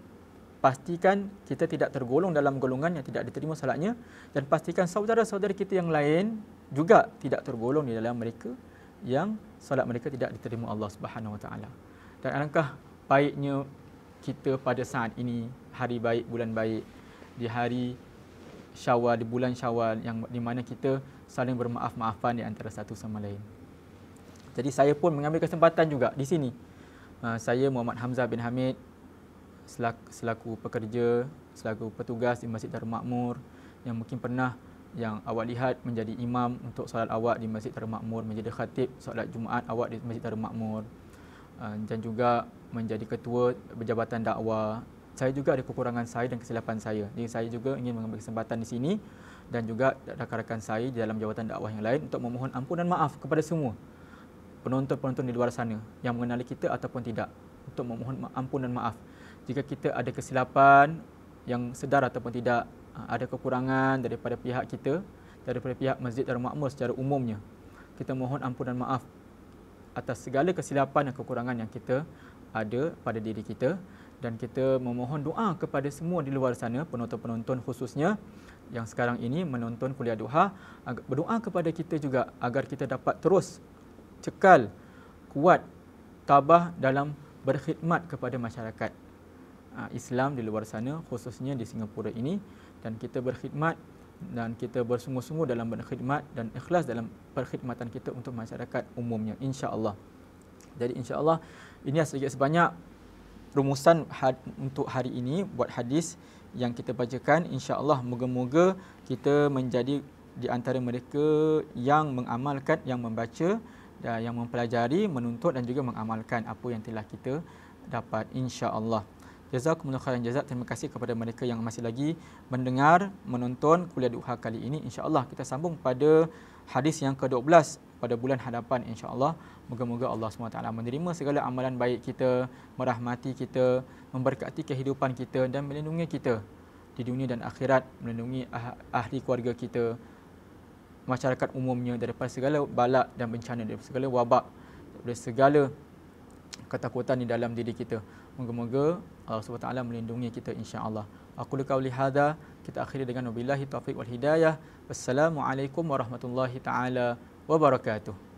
pastikan kita tidak tergolong dalam golongan yang tidak diterima solatnya dan pastikan saudara-saudara kita yang lain juga tidak tergolong di dalam mereka yang solat mereka tidak diterima Allah Subhanahu Wa Taala. Dan alangkah baiknya kita pada saat ini hari baik bulan baik di hari Syawal di bulan Syawal yang di mana kita saling bermaaf-maafan di antara satu sama lain. Jadi saya pun mengambil kesempatan juga di sini. Ah, saya Muhammad Hamzah bin Hamid selaku, selaku pekerja, selaku petugas di Masjid Darul Makmur yang mungkin pernah yang awak lihat menjadi imam untuk solat awak di Masjid Darul Makmur, menjadi khatib solat Jumaat awak di Masjid Darul Makmur ah, dan juga menjadi ketua berjabatan dakwah. Saya juga ada kekurangan saya dan kesilapan saya. Jadi saya juga ingin mengambil kesempatan di sini dan juga rakan-rakan saya di dalam jawatan dakwah yang lain untuk memohon ampun dan maaf kepada semua penonton-penonton di luar sana yang mengenali kita ataupun tidak untuk memohon ampun dan maaf jika kita ada kesilapan yang sedar ataupun tidak ha, ada kekurangan daripada pihak kita daripada pihak Masjid dan Makmur secara umumnya kita mohon ampun dan maaf atas segala kesilapan dan kekurangan yang kita ada pada diri kita dan kita memohon doa kepada semua di luar sana penonton-penonton khususnya yang sekarang ini menonton kuliah duha berdoa kepada kita juga agar kita dapat terus cekal kuat tabah dalam berkhidmat kepada masyarakat. Ah, Islam di luar sana khususnya di Singapura ini dan kita berkhidmat dan kita bersungguh-sungguh dalam berkhidmat dan ikhlas dalam perkhidmatan kita untuk masyarakat umumnya insya-Allah. Jadi insya-Allah ini sedikit sebanyak rumusan had- untuk hari ini buat hadis yang kita bacakan insya-Allah moga-moga kita menjadi di antara mereka yang mengamalkan yang membaca dan yang mempelajari menuntut dan juga mengamalkan apa yang telah kita dapat insya-Allah. Jazakumullah khairan jazak. Terima kasih kepada mereka yang masih lagi mendengar, menonton kuliah duha kali ini. InsyaAllah kita sambung pada hadis yang ke-12 pada bulan hadapan insyaAllah. Moga-moga Allah SWT menerima segala amalan baik kita, merahmati kita, memberkati kehidupan kita dan melindungi kita di dunia dan akhirat, melindungi ah-, ahli keluarga kita, masyarakat umumnya daripada segala balak dan bencana, daripada segala wabak, daripada segala ketakutan di dalam diri kita. Moga-moga Allah SWT melindungi kita insya Allah. Aku lukau lihada, kita akhiri dengan wabillahi taufik wal hidayah. Wassalamualaikum warahmatullahi ta'ala wabarakatuh.